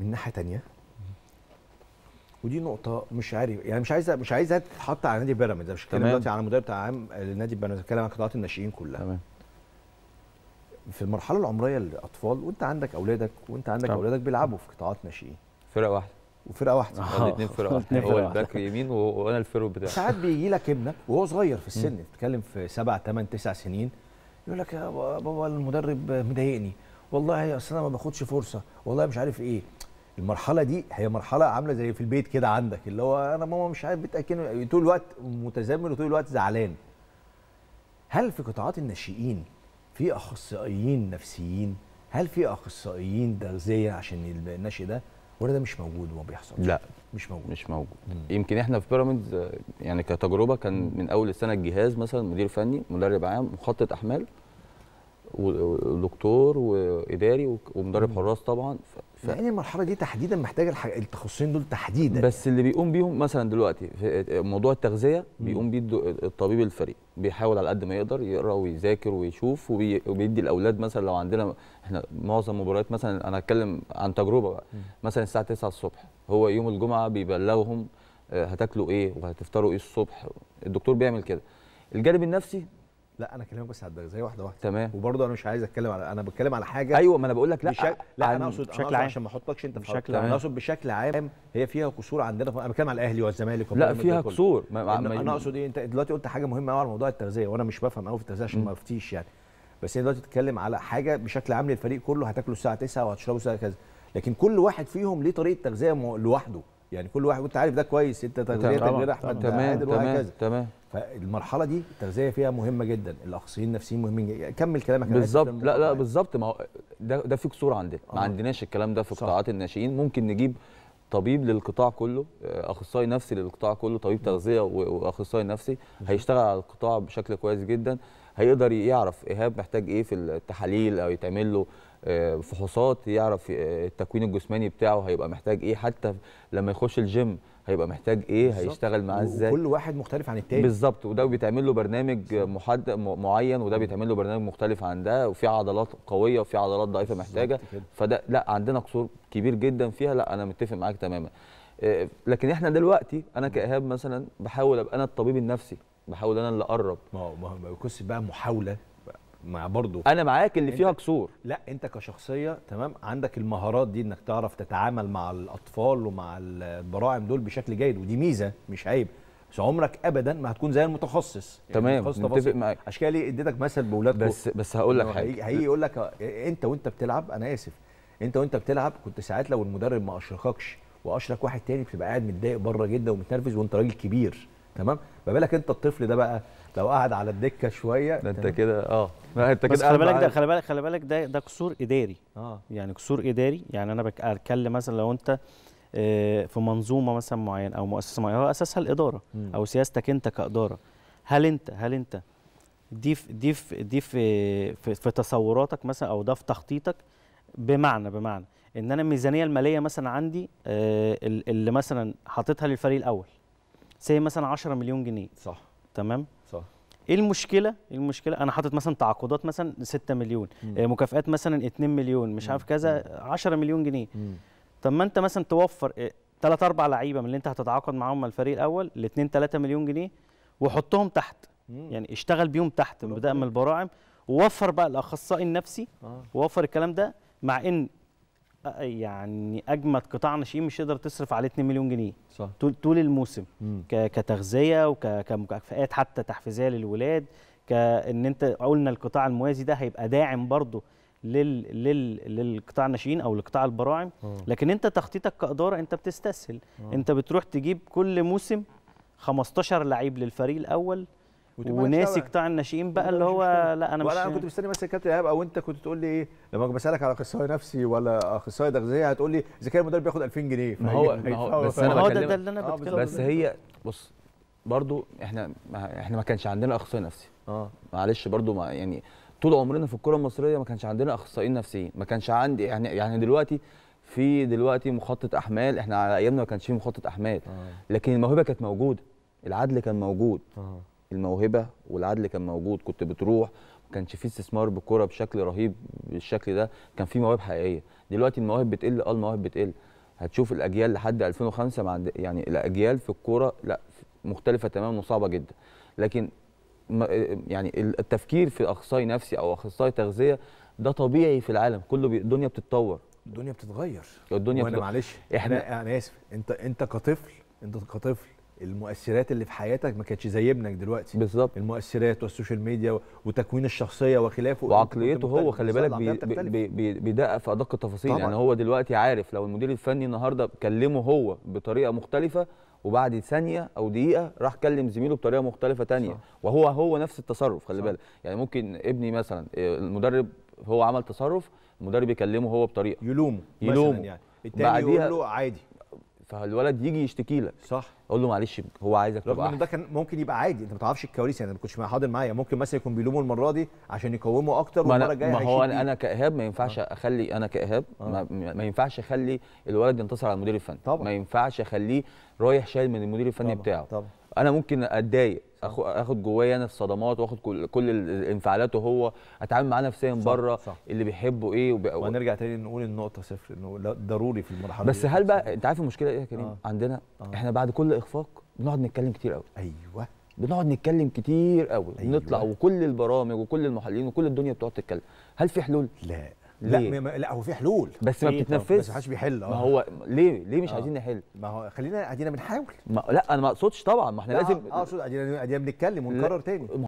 من ناحيه تانية ودي نقطة مش عارف يعني مش عايز مش عايزها تتحط على نادي بيراميدز انا مش بتكلم دلوقتي على مدرب عام لنادي بيراميدز بتكلم عن قطاعات الناشئين كلها تمام في المرحلة العمرية للأطفال وأنت عندك أولادك وأنت عندك طبعا. أولادك بيلعبوا في قطاعات ناشئين فرقة واحدة وفرقه واحده آه. الاثنين فرقه واحده هو الباك يمين وانا الفرو بتاعي ساعات بيجي لك ابنك وهو صغير في السن بتتكلم في سبع ثمان تسع سنين يقول لك يا بابا المدرب مضايقني والله اصل انا ما باخدش فرصه والله مش عارف ايه المرحله دي هي مرحله عامله زي في البيت كده عندك اللي هو انا ماما مش عارف بتاكلني طول الوقت متزمل وطول الوقت زعلان هل في قطاعات الناشئين في اخصائيين نفسيين هل في اخصائيين تغذيه عشان الناشئ ده ولا ده مش موجود وما بيحصلش لا مش موجود مش موجود مم. يمكن احنا في بيراميدز يعني كتجربه كان من اول السنه الجهاز مثلا مدير فني مدرب عام مخطط احمال ودكتور واداري ومدرب حراس طبعا ف... مع المرحله دي تحديدا محتاجه الح... التخصصين دول تحديدا بس اللي بيقوم بيهم مثلا دلوقتي في موضوع التغذيه بيقوم بيه الطبيب الفريق بيحاول على قد ما يقدر يقرا ويذاكر ويشوف وبي... وبيدي الاولاد مثلا لو عندنا احنا معظم مباريات مثلا انا هتكلم عن تجربه بقى. مثلا الساعه 9 الصبح هو يوم الجمعه بيبلغهم آه، هتاكلوا ايه وهتفطروا ايه الصبح الدكتور بيعمل كده الجانب النفسي لا انا كلامك بس على التغذيه واحده واحده تمام وبرضه انا مش عايز اتكلم على انا بتكلم على حاجه ايوه ما انا بقول لك لا بشك... لا انا اقصد بشكل عام عشان ما احطكش انت في بشكل عام انا اقصد بشكل عام هي فيها قصور عندنا انا بتكلم على الاهلي والزمالك لا فيها قصور ما... ما... انا اقصد ايه انت دلوقتي قلت حاجه مهمه قوي على موضوع التغذيه وانا مش بفهم قوي في التغذيه عشان ما افتيش يعني بس هي دلوقتي بتتكلم على حاجه بشكل عام للفريق كله هتاكلوا الساعه 9 وهتشربه الساعه كذا لكن كل واحد فيهم ليه طريقه تغذيه لوحده يعني كل واحد وانت عارف ده كويس انت تغذيتك غير احمد تمام تمام فالمرحله دي التغذيه فيها مهمه جدا الاخصائيين النفسيين مهمين جدا كمل كلامك بالظبط لا لا بالظبط ما هو ده ده في قصور عندنا ما آه. عندناش الكلام ده في قطاعات الناشئين ممكن نجيب طبيب للقطاع كله آه، اخصائي نفسي للقطاع كله طبيب تغذيه واخصائي نفسي هيشتغل على القطاع بشكل كويس جدا هيقدر يعرف ايهاب محتاج ايه في التحاليل او يتعمل له فحوصات يعرف آه، التكوين الجسماني بتاعه هيبقى محتاج ايه حتى لما يخش الجيم هيبقى محتاج ايه بالزبط. هيشتغل معاه ازاي كل واحد مختلف عن التاني بالظبط وده بيتعمل له برنامج محد معين وده بيتعمل له برنامج مختلف عن ده وفي عضلات قويه وفي عضلات ضعيفه محتاجه فده لا عندنا قصور كبير جدا فيها لا انا متفق معاك تماما آه، لكن احنا دلوقتي انا كايهاب مثلا بحاول ابقى انا الطبيب النفسي بحاول انا اللي اقرب ما هو ما هو بقى محاوله مع برضه انا معاك اللي فيها كسور لا انت كشخصيه تمام عندك المهارات دي انك تعرف تتعامل مع الاطفال ومع البراعم دول بشكل جيد ودي ميزه مش عيب بس عمرك ابدا ما هتكون زي المتخصص يعني تمام متفق معاك عشان كده ليه اديتك مثل باولادكم بس بس هقول لك حاجه هيجي يقول لك انت وانت بتلعب انا اسف انت وانت بتلعب كنت ساعات لو المدرب ما اشرككش واشرك واحد تاني بتبقى قاعد متضايق بره جدا ومتنرفز وانت راجل كبير تمام ما بالك انت الطفل ده بقى لو قعد على الدكه شويه ده انت كده اه ما انت كده خلي بالك ده خلي بالك خلي بالك ده ده قصور اداري اه يعني قصور اداري يعني انا بتكلم مثلا لو انت آه، في منظومه مثلا معينه او مؤسسه معينه هو اساسها الاداره م. او سياستك انت كاداره هل انت هل انت دي في دي في دي في, في, في تصوراتك مثلا او ده في تخطيطك بمعنى بمعنى ان انا الميزانيه الماليه مثلا عندي آه، اللي مثلا حاططها للفريق الاول سي مثلا 10 مليون جنيه صح تمام صح ايه المشكله إيه المشكله انا حاطط مثلا تعاقدات مثلا 6 مليون مم. آه، مكافئات مثلا 2 مليون مش عارف كذا 10 مليون جنيه مم. طب ما انت مثلا توفر ثلاث آه، اربع لعيبه من اللي انت هتتعاقد معاهم الفريق الاول الاثنين 3 مليون جنيه وحطهم تحت مم. يعني اشتغل بيهم تحت بدأ من البراعم ووفر بقى الاخصائي النفسي آه. ووفر الكلام ده مع ان يعني اجمد قطاع ناشئين مش تقدر تصرف عليه 2 مليون جنيه صح. طول طول الموسم مم. كتغذيه وكمكافئات حتى تحفيزيه للولاد كان انت قلنا القطاع الموازي ده هيبقى داعم برضه لل لل للقطاع الناشئين او لقطاع البراعم مم. آه. لكن انت تخطيطك كاداره انت بتستسهل مم. آه. انت بتروح تجيب كل موسم 15 لعيب للفريق الاول وناسي قطاع الناشئين بقى اللي هو لا انا مش ولا انا كنت مستني مثلا كابتن ايهاب او انت كنت تقول لي ايه لما بسالك على اخصائي نفسي ولا اخصائي تغذيه هتقول لي اذا كان المدرب بياخد 2000 جنيه ما هو ما هو بس انا اه، ده, اللي انا آه، بتكلم بس هي بص برضو احنا ما احنا ما كانش عندنا اخصائي نفسي اه معلش برضو ما يعني طول عمرنا في الكره المصريه ما كانش عندنا اخصائيين نفسيين ما كانش عندي يعني يعني دلوقتي في دلوقتي مخطط احمال احنا على ايامنا ما كانش في مخطط احمال آه. لكن الموهبه كانت موجوده العدل كان موجود آه. الموهبه والعدل كان موجود كنت بتروح ما كانش في استثمار بالكوره بشكل رهيب بالشكل ده كان في مواهب حقيقيه دلوقتي المواهب بتقل اه المواهب بتقل هتشوف الاجيال لحد 2005 مع يعني الاجيال في الكوره لا مختلفه تماما وصعبه جدا لكن يعني التفكير في اخصائي نفسي او اخصائي تغذيه ده طبيعي في العالم كله بي... الدنيا بتتطور الدنيا بتتغير الدنيا بتتغير معلش احنا انا اسف انت انت كطفل انت كطفل المؤثرات اللي في حياتك ما كانتش زي ابنك دلوقتي بالظبط المؤثرات والسوشيال ميديا وتكوين الشخصيه وخلافه وعقليته هو خلي بالك بيدقق في ادق التفاصيل يعني طبعًا. يعني هو دلوقتي عارف لو المدير الفني النهارده كلمه هو بطريقه مختلفه وبعد ثانيه او دقيقه راح كلم زميله بطريقه مختلفه ثانيه وهو هو نفس التصرف خلي بالك يعني ممكن ابني مثلا آه، المدرب هو عمل تصرف المدرب يكلمه هو بطريقه يلومه يلومه يعني التاني يقول له عادي فالولد يجي يشتكي لك صح اقول له معلش هو عايزك تبقى رغم ان ده كان ممكن يبقى عادي انت ما تعرفش الكواليس يعني ما كنتش حاضر معايا ممكن مثلا يكون بيلوموا المره دي عشان يقومه اكتر والمره الجايه ما هو انا, أنا كايهاب ما ينفعش آه. اخلي انا كايهاب آه. ما, ما ينفعش اخلي الولد ينتصر على المدير الفني طبعا. ما ينفعش اخليه رايح شايل من المدير الفني طبعا. بتاعه طبعا. انا ممكن اتضايق اخد جوايا انا الصدمات واخد كل كل وهو اتعامل معاه نفسيا بره اللي بيحبه ايه وب... ونرجع تاني نقول النقطه صفر انه ضروري في المرحله بس هل بقى انت عارف المشكله ايه يا كريم آه. عندنا آه. احنا بعد كل اخفاق بنقعد نتكلم كتير قوي ايوه بنقعد نتكلم كتير قوي أيوة. نطلع وكل البرامج وكل المحللين وكل الدنيا بتقعد تتكلم هل في حلول لا لا ما لا هو في حلول بس ما بتتنفذش بس ما حدش بيحل ما آه. هو ليه ليه مش آه. عايزين نحل ما هو خلينا ادينا بنحاول ما لا انا ما اقصدش طبعا ما احنا لا لازم اقصد آه، آه، ادينا ادينا بنتكلم ونكرر تاني